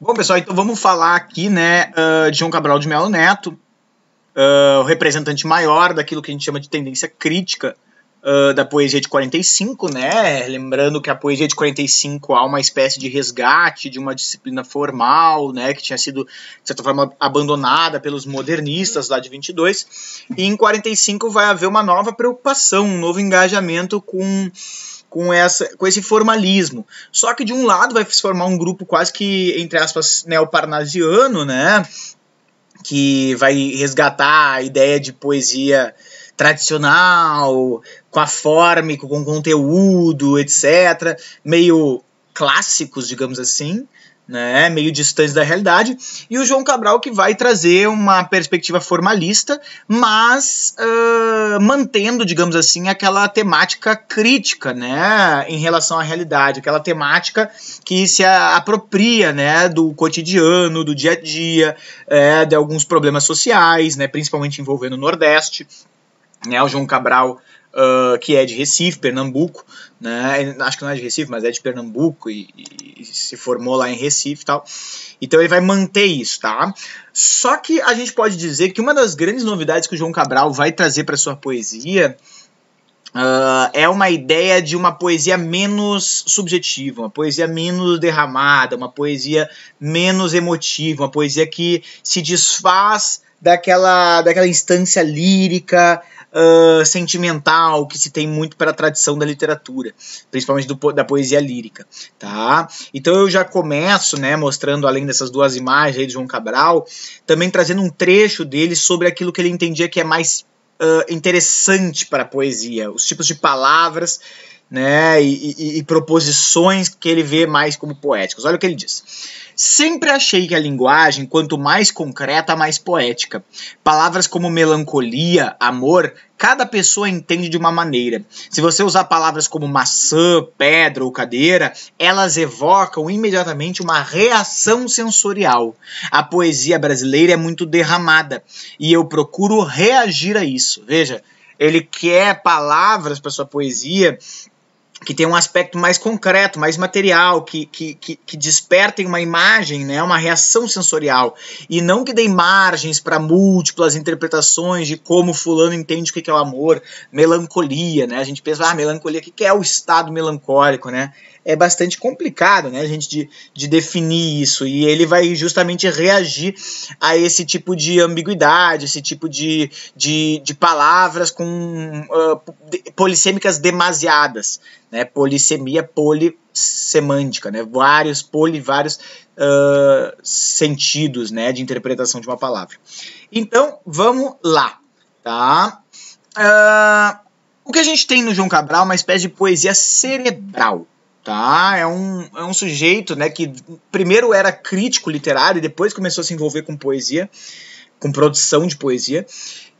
Bom, pessoal, então vamos falar aqui, né, ah, de João Cabral de Melo Neto, ah, o representante maior daquilo que a gente chama de tendência crítica ah, da poesia de 45, né? Lembrando que a poesia de 45 há uma espécie de resgate de uma disciplina formal, né, que tinha sido, de certa forma, abandonada pelos modernistas lá de 22. E em 45 vai haver uma nova preocupação, um novo engajamento com com, essa, com esse formalismo. Só que de um lado vai se formar um grupo quase que, entre aspas, neoparnasiano, né? Que vai resgatar a ideia de poesia tradicional, com a forma, com conteúdo, etc. Meio clássicos, digamos assim né, meio distantes da realidade, e o João Cabral que vai trazer uma perspectiva formalista, mas uh, mantendo, digamos assim, aquela temática crítica, né, em relação à realidade, aquela temática que se apropria, né, do cotidiano, do dia a dia, é, de alguns problemas sociais, né, principalmente envolvendo o Nordeste, né, o João Cabral uh, que é de Recife, Pernambuco, né? É, acho que não é de Recife, mas é de Pernambuco e, e, se formou lá em Recife e tal. Então ele vai manter isso, tá? Só que a gente pode dizer que uma das grandes novidades que o João Cabral vai trazer para sua poesia Uh, é uma ideia de uma poesia menos subjetiva, uma poesia menos derramada, uma poesia menos emotiva, uma poesia que se desfaz daquela, daquela instância lírica, uh, sentimental que se tem muito para a tradição da literatura, principalmente do, da poesia lírica, tá? Então eu já começo, né, mostrando além dessas duas imagens aí de João Cabral, também trazendo um trecho dele sobre aquilo que ele entendia que é mais uh, interessante para a poesia, os tipos de palavras né, e, e, e proposições que ele vê mais como poéticas. Olha o que ele diz. Sempre achei que a linguagem, quanto mais concreta, mais poética. Palavras como melancolia, amor, cada pessoa entende de uma maneira. Se você usar palavras como maçã, pedra ou cadeira, elas evocam imediatamente uma reação sensorial. A poesia brasileira é muito derramada e eu procuro reagir a isso. Veja, ele quer palavras para sua poesia que tem um aspecto mais concreto, mais material, que, que, que, que despertem uma imagem, né, uma reação sensorial, e não que deem margens para múltiplas interpretações de como fulano entende o que é o amor, melancolia, né, a gente pensa, ah, melancolia, o que é o estado melancólico, né, é bastante complicado, né, a gente de, de definir isso, e ele vai justamente reagir a esse tipo de ambiguidade, esse tipo de, de, de palavras com uh, polissêmicas demasiadas, né? Polissemia polissemântica, né? Vários, poli, vários uh, sentidos, né? De interpretação de uma palavra. Então, vamos lá, tá? Uh, o que a gente tem no João Cabral é uma espécie de poesia cerebral, tá? É um, é um sujeito, né, que primeiro era crítico literário e depois começou a se envolver com poesia, com produção de poesia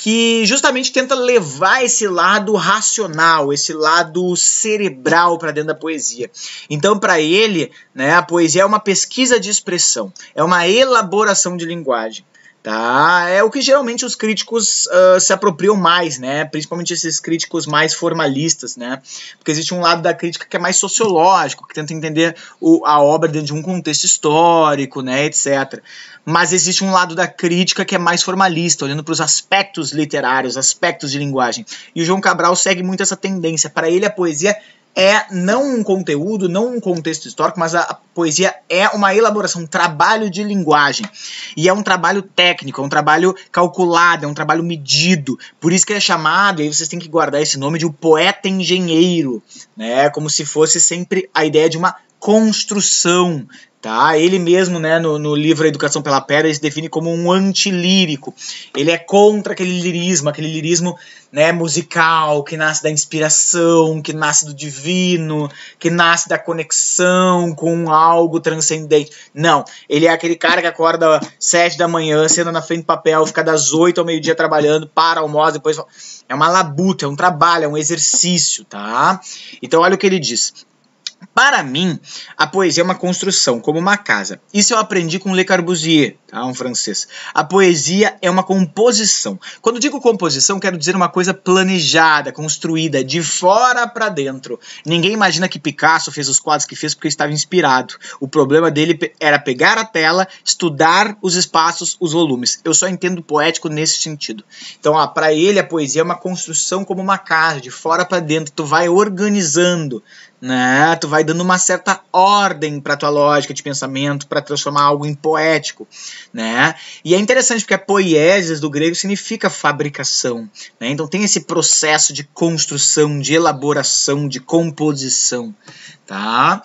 que justamente tenta levar esse lado racional, esse lado cerebral para dentro da poesia. Então, para ele, né, a poesia é uma pesquisa de expressão, é uma elaboração de linguagem. Tá? É o que geralmente os críticos uh, se apropriam mais, né? Principalmente esses críticos mais formalistas, né? Porque existe um lado da crítica que é mais sociológico, que tenta entender o, a obra dentro de um contexto histórico, né, etc. Mas existe um lado da crítica que é mais formalista, olhando para os aspectos literários, aspectos de linguagem. E o João Cabral segue muito essa tendência. Para ele, a poesia é não um conteúdo, não um contexto histórico, mas a, poesia é uma elaboração, um trabalho de linguagem. E é um trabalho técnico, é um trabalho calculado, é um trabalho medido. Por isso que é chamado, e aí vocês têm que guardar esse nome de o um poeta engenheiro, né? Como se fosse sempre a ideia de uma construção, Tá? Ele mesmo, né, no, no livro Educação pela Pedra, ele se define como um antilírico. Ele é contra aquele lirismo, aquele lirismo né, musical que nasce da inspiração, que nasce do divino, que nasce da conexão com algo transcendente. Não, ele é aquele cara que acorda sete da manhã, senta na frente do papel, fica das oito ao meio-dia trabalhando, para, almoça, depois... É uma labuta, é um trabalho, é um exercício, tá? Então olha o que ele diz. Para mim, a poesia é uma construção, como uma casa. Isso eu aprendi com Le Corbusier, tá? um francês. A poesia é uma composição. Quando digo composição, quero dizer uma coisa planejada, construída, de fora para dentro. Ninguém imagina que Picasso fez os quadros que fez porque estava inspirado. O problema dele era pegar a tela, estudar os espaços, os volumes. Eu só entendo poético nesse sentido. Então, para ele, a poesia é uma construção como uma casa, de fora para dentro. Tu vai organizando, né? Tu vai dando uma certa ordem para tua lógica de pensamento para transformar algo em poético, né? E é interessante porque a poiesis do grego significa fabricação, né? Então tem esse processo de construção, de elaboração, de composição, tá?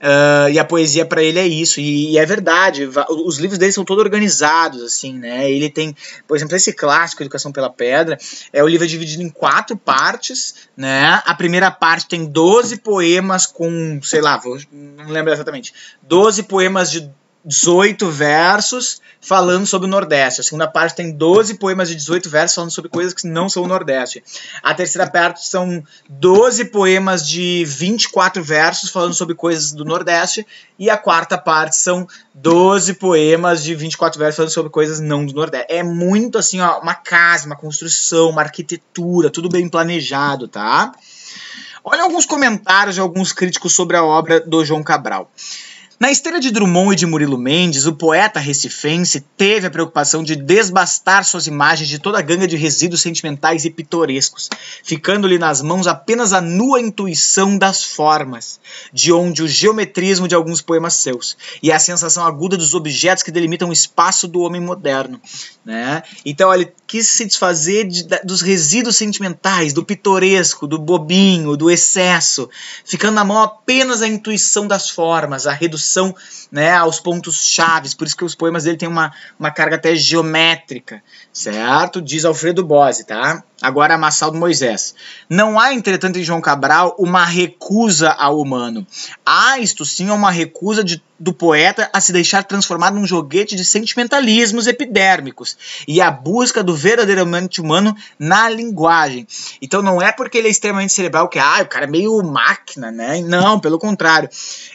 Uh, e a poesia para ele é isso, e, e, é verdade. Os livros dele são todos organizados, assim, né? Ele tem, por exemplo, esse clássico, Educação pela Pedra, é o livro é dividido em quatro partes, né? A primeira parte tem 12 poemas com, sei lá, vou, não lembro exatamente, 12 poemas de 18 versos falando sobre o Nordeste. A segunda parte tem 12 poemas de 18 versos falando sobre coisas que não são o Nordeste. A terceira parte são 12 poemas de 24 versos falando sobre coisas do Nordeste. E a quarta parte são 12 poemas de 24 versos falando sobre coisas não do Nordeste. É muito assim, ó, uma casa, uma construção, uma arquitetura, tudo bem planejado, tá? Olha alguns comentários de alguns críticos sobre a obra do João Cabral. Na esteira de Drummond e de Murilo Mendes, o poeta recifense teve a preocupação de desbastar suas imagens de toda a ganga de resíduos sentimentais e pitorescos, ficando-lhe nas mãos apenas a nua intuição das formas, de onde o geometrismo de alguns poemas seus e a sensação aguda dos objetos que delimitam o espaço do homem moderno. Né? Então ele quis se desfazer de, dos resíduos sentimentais, do pitoresco, do bobinho, do excesso, ficando na mão apenas a intuição das formas, a redução né, aos pontos chaves, por isso que os poemas dele têm uma, uma carga até geométrica, certo? Diz Alfredo Bose, tá? Agora a do Moisés. Não há, entretanto, em João Cabral uma recusa ao humano. Há, isto sim, uma recusa de, do poeta a se deixar transformar num joguete de sentimentalismos epidérmicos e a busca do verdadeiramente humano na linguagem. Então não é porque ele é extremamente cerebral que, ah, o cara é meio máquina, né? Não, pelo contrário.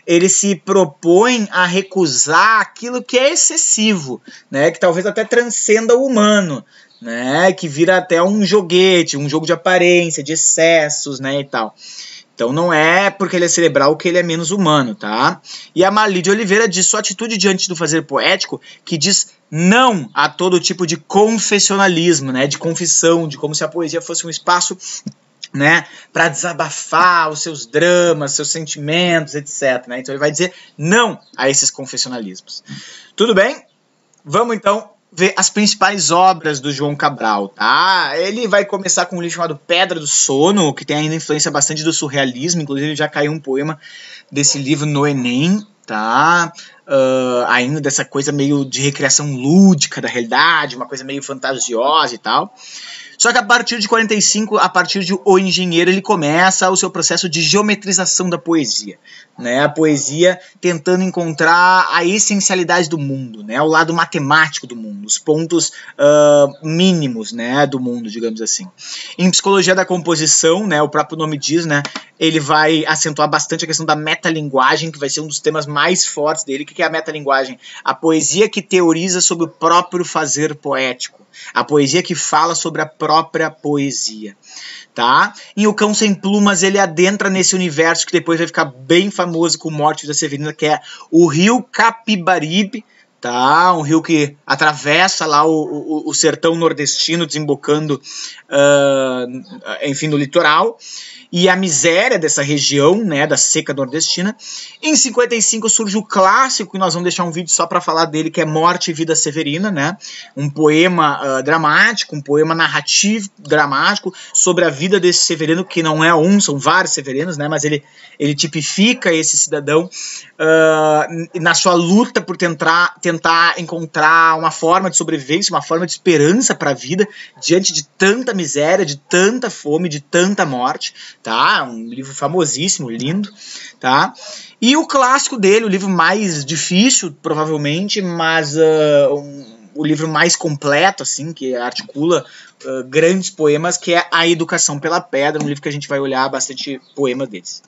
Ele se propõe a recusar aquilo que é excessivo, né? Que talvez até transcenda o humano, né? Que vira até um joguete, um jogo de aparência, de excessos, né, e tal. Então não é porque ele é cerebral que ele é menos humano, tá? E a Marli de Oliveira diz sua atitude diante do fazer poético que diz não a todo tipo de confessionalismo, né? De confissão, de como se a poesia fosse um espaço, né? Para desabafar os seus dramas, seus sentimentos, etc. Né? Então ele vai dizer não a esses confessionalismos. Tudo bem? Vamos então ver as principais obras do João Cabral, tá? Ele vai começar com um livro chamado Pedra do Sono, que tem ainda influência bastante do surrealismo, inclusive já caiu um poema desse livro no Enem, tá? Uh, ainda dessa coisa meio de recriação lúdica da realidade, uma coisa meio fantasiosa e tal. Só que a partir de 45, a partir de O Engenheiro, ele começa o seu processo de geometrização da poesia. Né? A poesia tentando encontrar a essencialidade do mundo, né? o lado matemático do mundo, os pontos uh, mínimos né? do mundo, digamos assim. Em Psicologia da Composição, né? o próprio nome diz, né? ele vai acentuar bastante a questão da metalinguagem, que vai ser um dos temas mais fortes dele. O que é a metalinguagem? A poesia que teoriza sobre o próprio fazer poético. A poesia que fala sobre a própria própria poesia, tá? Em O Cão Sem Plumas, ele adentra nesse universo que depois vai ficar bem famoso com Morte da Severina, que é o Rio Capibaribe, tá? Um rio que atravessa lá o, o, o sertão nordestino, desembocando, uh, enfim, no litoral. E a miséria dessa região, né, da seca nordestina. Em 55 surge o clássico, e nós vamos deixar um vídeo só para falar dele, que é Morte e Vida Severina, né? Um poema uh, dramático, um poema narrativo dramático sobre a vida desse Severino, que não é um, são vários Severinos, né? Mas ele, ele tipifica esse cidadão uh, na sua luta por tentar, tentar tentar encontrar uma forma de sobrevivência, uma forma de esperança para a vida diante de tanta miséria, de tanta fome, de tanta morte, tá? Um livro famosíssimo, lindo, tá? E o clássico dele, o livro mais difícil, provavelmente, mas uh, um, o livro mais completo, assim, que articula uh, grandes poemas, que é A Educação pela Pedra, um livro que a gente vai olhar bastante poemas deles.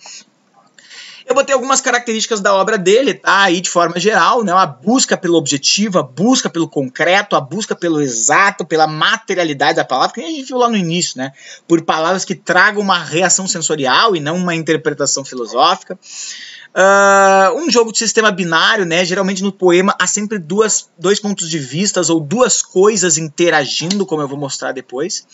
Eu botei algumas características da obra dele, tá? Aí de forma geral, né? A busca pelo objetivo, a busca pelo concreto, a busca pelo exato, pela materialidade da palavra, que a gente viu lá no início, né? Por palavras que tragam uma reação sensorial e não uma interpretação filosófica. Uh, um jogo de sistema binário, né? Geralmente no poema há sempre duas, dois pontos de vistas ou duas coisas interagindo, como eu vou mostrar depois.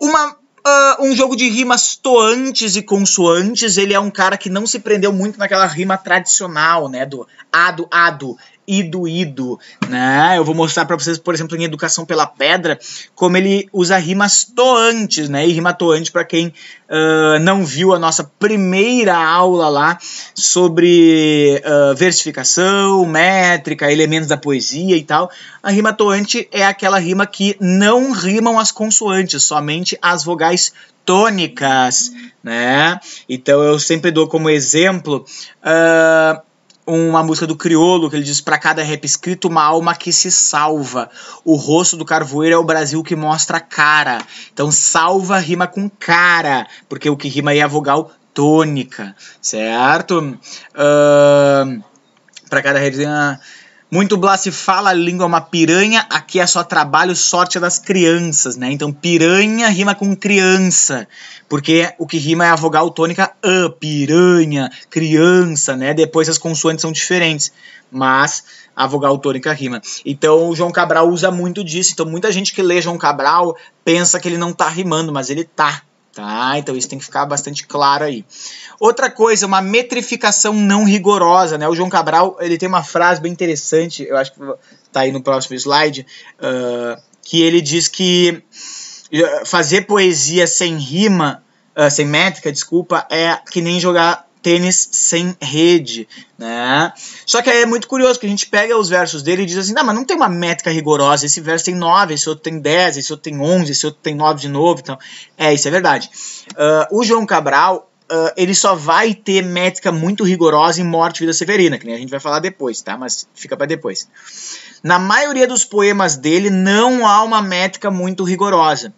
Uma Uh, um jogo de rimas toantes e consoantes. Ele é um cara que não se prendeu muito naquela rima tradicional, né? Do ado, ado, ido, ido, né? Eu vou mostrar para vocês, por exemplo, em Educação pela Pedra, como ele usa rimas toantes, né? E rima toante, para quem uh, não viu a nossa primeira aula lá sobre uh, versificação, métrica, elementos da poesia e tal. A rima toante é aquela rima que não rimam as consoantes, somente as vogais mais tônicas, né? Então eu sempre dou como exemplo uh, uma música do Criolo que ele diz para cada rap escrito uma alma que se salva. O rosto do Carvoeiro é o Brasil que mostra cara. Então salva rima com cara, porque o que rima é a vogal tônica, certo? Uh, ah, para cada rap muito Blas se fala, a língua é uma piranha, aqui é só trabalho, sorte é das crianças, né? Então piranha rima com criança, porque o que rima é a vogal tônica a, piranha, criança, né? Depois as consoantes são diferentes, mas a vogal tônica rima. Então o João Cabral usa muito disso, então muita gente que lê João Cabral pensa que ele não tá rimando, mas ele tá, Tá? Então isso tem que ficar bastante claro aí. Outra coisa, uma metrificação não rigorosa, né? O João Cabral ele tem uma frase bem interessante, eu acho que tá aí no próximo slide, uh, que ele diz que eh, fazer poesia sem rima, uh, sem métrica, desculpa, é que nem jogar tênis sem rede, né? Só que aí é muito curioso que a gente pega os versos dele e diz assim, não, mas não tem uma métrica rigorosa, esse verso tem 9, esse outro tem 10, esse outro tem 11, esse outro tem 9 de novo, então, é, isso é verdade. Uh, o João Cabral, uh, ele só vai ter métrica muito rigorosa em Morte e Vida Severina, que nem a gente vai falar depois, tá? Mas fica para depois. Na maioria dos poemas dele não há uma métrica muito rigorosa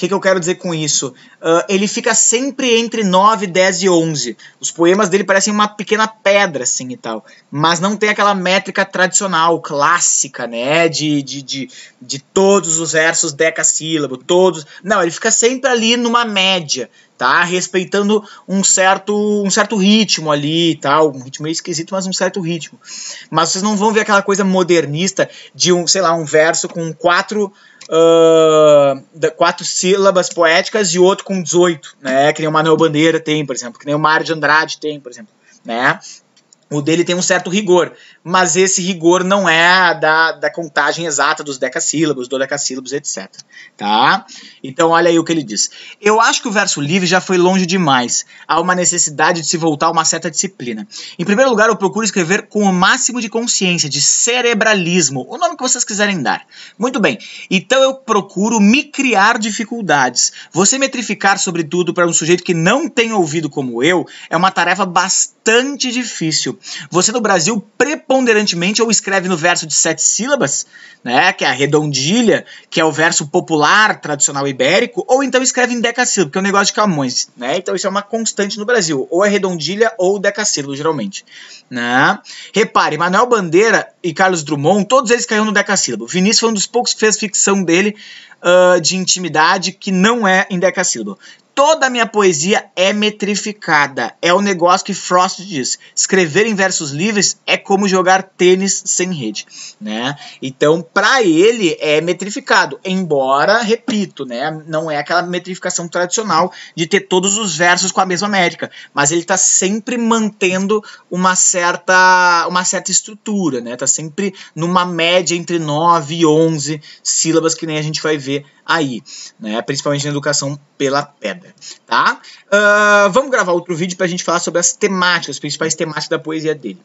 que, que eu quero dizer com isso? Uh, ele fica sempre entre 9, 10 e 11. Os poemas dele parecem uma pequena pedra, assim, e tal. Mas não tem aquela métrica tradicional, clássica, né? De, de, de, de todos os versos decassílabo, todos... Não, ele fica sempre ali numa média, tá? Respeitando um certo, um certo ritmo ali e tal, um ritmo meio esquisito, mas um certo ritmo. Mas vocês não vão ver aquela coisa modernista de um, sei lá, um verso com quatro uh, quatro sílabas poéticas e outro com 18, né? Que nem o Manuel Bandeira tem, por exemplo, que nem o Mário de Andrade tem, por exemplo, né? O dele tem um certo rigor, mas esse rigor não é da, da contagem exata dos decassílabos, decassílabos, etc. Tá? Então, olha aí o que ele diz. Eu acho que o verso livre já foi longe demais. Há uma necessidade de se voltar a uma certa disciplina. Em primeiro lugar, eu procuro escrever com o máximo de consciência, de cerebralismo, o nome que vocês quiserem dar. Muito bem. Então, eu procuro me criar dificuldades. Você metrificar, sobretudo, para um sujeito que não tem ouvido como eu, é uma tarefa bastante difícil você no Brasil preponderantemente ou escreve no verso de sete sílabas, né, que é a redondilha, que é o verso popular tradicional ibérico, ou então escreve em decassílabo, que é um negócio de Camões, né? Então isso é uma constante no Brasil, ou é redondilha ou decassílabo geralmente, né? Repare, Manuel Bandeira e Carlos Drummond, todos eles caíram no decassílabo. Vinícius foi um dos poucos que fez ficção dele uh, de intimidade que não é em decassílabo. Toda a minha poesia é metrificada. É o negócio que Frost diz. Escrever em versos livres é como jogar tênis sem rede, né? Então, para ele é metrificado, embora, repito, né, não é aquela metrificação tradicional de ter todos os versos com a mesma métrica, mas ele está sempre mantendo uma certa uma certa estrutura, né? Tá sempre numa média entre 9 e 11 sílabas que nem a gente vai ver aí, né? Principalmente na educação pela pedra, tá? Uh, vamos gravar outro vídeo para a gente falar sobre as temáticas, as principais temáticas da poesia dele.